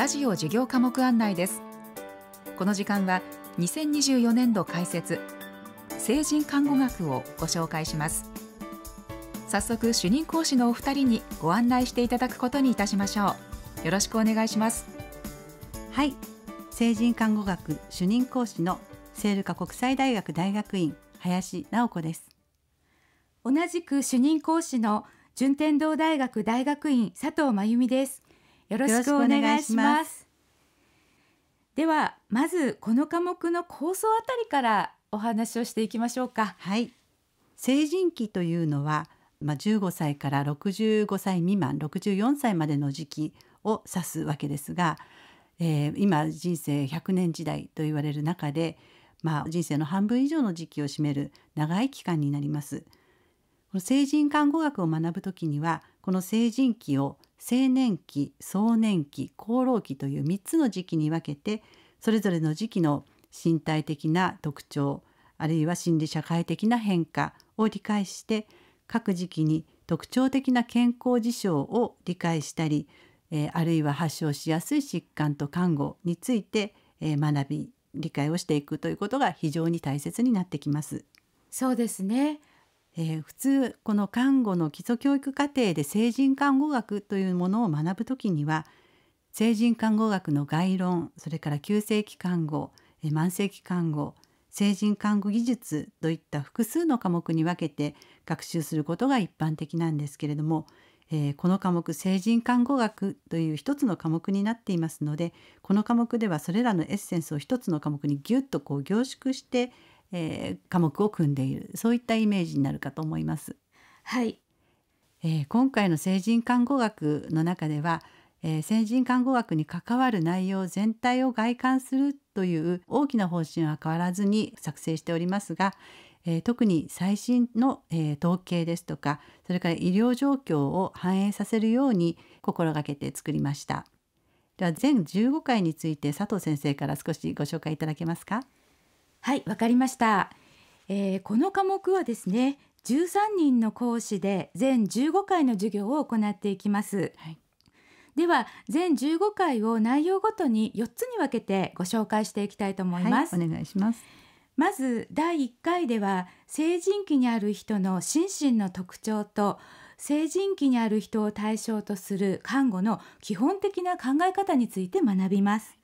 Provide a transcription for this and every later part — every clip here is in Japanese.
ラジオ授業科目案内ですこの時間は2024年度開設成人看護学をご紹介します早速主任講師のお二人にご案内していただくことにいたしましょうよろしくお願いしますはい成人看護学主任講師のセールカ国際大学大学院林直子です同じく主任講師の順天堂大学大学院佐藤真由美ですよろしくお願いしますではまずこの科目の構想あたりからお話をしていきましょうかはい成人期というのはまあ、15歳から65歳未満64歳までの時期を指すわけですが、えー、今人生100年時代と言われる中で、まあ、人生の半分以上の時期を占める長い期間になります。この成人看護学を学ぶ時にはこの成人期を青年期壮年期厚労期という3つの時期に分けてそれぞれの時期の身体的な特徴あるいは心理社会的な変化を理解して各時期に特徴的な健康事象を理解したり、えー、あるいは発症しやすい疾患と看護について、えー、学び理解をしていくということが非常に大切になってきます。そうですねえー、普通この看護の基礎教育課程で成人看護学というものを学ぶ時には成人看護学の概論それから急性期看護、えー、慢性期看護成人看護技術といった複数の科目に分けて学習することが一般的なんですけれども、えー、この科目成人看護学という一つの科目になっていますのでこの科目ではそれらのエッセンスを一つの科目にぎゅっとこう凝縮してえー、科目を組んでいるそういったイメージになるかと思います。はい、えー、今回の成人看護学の中では、えー、成人看護学に関わる内容全体を概観するという大きな方針は変わらずに作成しておりますが、えー、特に最新の、えー、統計ですとかそれから医療状況を反映させるように心がけて作りました。では全15回について佐藤先生から少しご紹介いただけますか。はいわかりました、えー、この科目はですね13人の講師で全15回の授業を行っていきます、はい、では全15回を内容ごとに4つに分けてご紹介していきたいと思います、はい、お願いしますまず第1回では成人期にある人の心身の特徴と成人期にある人を対象とする看護の基本的な考え方について学びます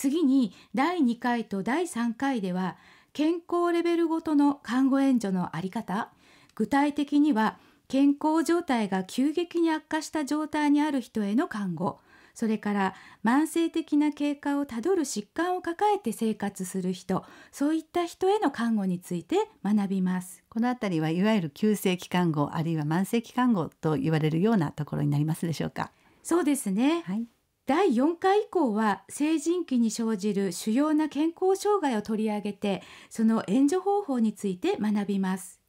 次に第2回と第3回では健康レベルごとの看護援助の在り方具体的には健康状態が急激に悪化した状態にある人への看護それから慢性的な経過をたどる疾患を抱えて生活する人そういった人への看護について学びますこの辺りはいわゆる急性期看護あるいは慢性期看護と言われるようなところになりますでしょうかそうですね、はい第4回以降は成人期に生じる主要な健康障害を取り上げてその援助方法について学びます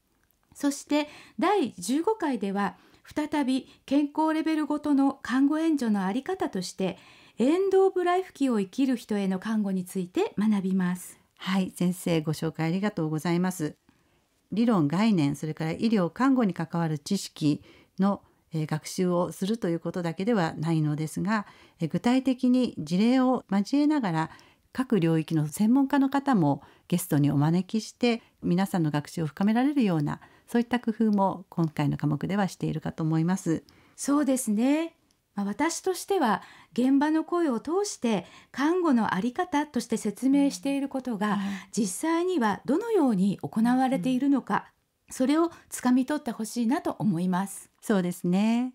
そして第15回では再び健康レベルごとの看護援助の在り方としてエンド・オブ・ライフ期を生きる人への看護について学びますはい先生ご紹介ありがとうございます理論概念それから医療看護に関わる知識のえ学習をするということだけではないのですが、え具体的に事例を交えながら各領域の専門家の方もゲストにお招きして皆さんの学習を深められるようなそういった工夫も今回の科目ではしているかと思います。そうですねま私としては現場の声を通して看護の在り方として説明していることが実際にはどのように行われているのかそれをつかみ取ってほしいなと思いますそうですね、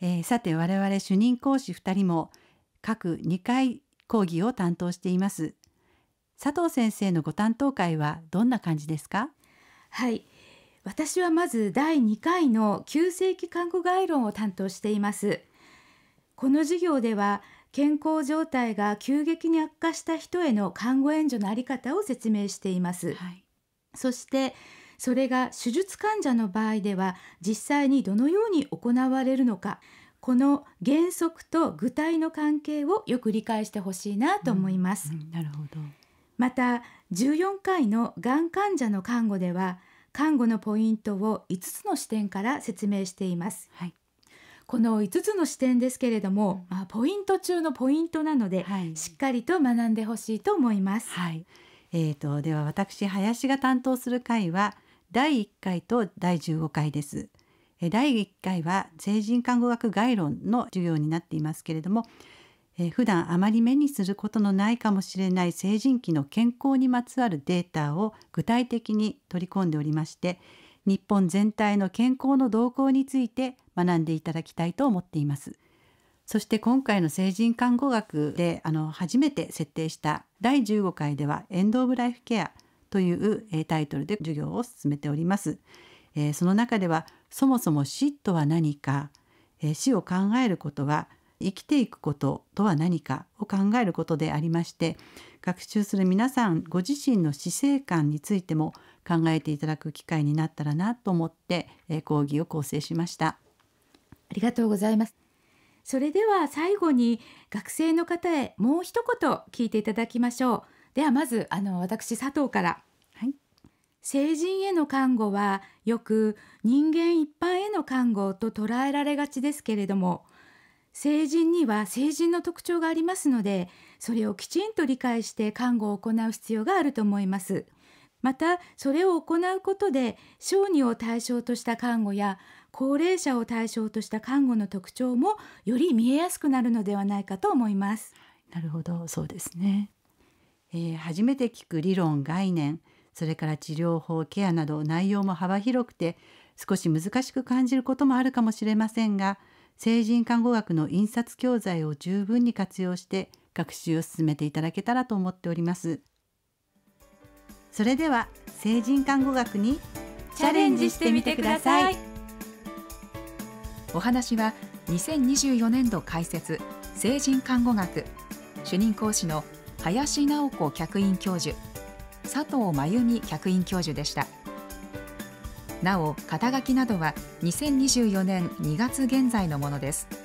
えー、さて我々主任講師2人も各2回講義を担当しています佐藤先生のご担当会はどんな感じですかはい私はまず第2回の急性期看護概論を担当していますこの授業では健康状態が急激に悪化した人への看護援助のあり方を説明しています、はい、そしてそれが手術患者の場合では実際にどのように行われるのかこの原則と具体の関係をよく理解してほしいなと思います。うんうん、なるほどまた14回のがん患者の看護では看護のポイントを5つの視点から説明しています。はい、この5つの視点ですけれども、まあ、ポイント中のポイントなので、はい、しっかりと学んでほしいと思います。はいえーと、とでは私林が担当する会は第1回と第15回です。第1回は成人看護学概論の授業になっていますけれどもえ普段あまり目にすることのないかもしれない成人期の健康にまつわるデータを具体的に取り込んでおりまして日本全体の健康の動向について学んでいただきたいと思っています。そして今回の成人看護学であの初めて設定した第15回ではエンド・オブ・ライフケアという、えタイトルで授業を進めております。えその中ではそもそも死とは何か、え死を考えることは生きていくこととは何かを考えることでありまして学習する皆さんご自身の死生観についても考えていただく機会になったらなと思って、え講義を構成しました。ありがとうございます。それでは最後に学生の方へもう一言聞いていただきましょう。ではまずあの私佐藤から成人への看護はよく人間一般への看護と捉えられがちですけれども成人には成人の特徴がありますのでそれをきちんと理解して看護を行う必要があると思います。またそれを行うことで小児を対象とした看護や高齢者を対象とした看護の特徴もより見えやすくなるのではないかと思います。なるほどそうですね、えー、初めて聞く理論概念それから治療法ケアなど内容も幅広くて少し難しく感じることもあるかもしれませんが成人看護学の印刷教材を十分に活用して学習を進めていただけたらと思っておりますそれでは成人看護学にチャレンジしてみてくださいお話は2024年度開設成人看護学主任講師の林直子客員教授佐藤真由美客員教授でしたなお肩書きなどは2024年2月現在のものです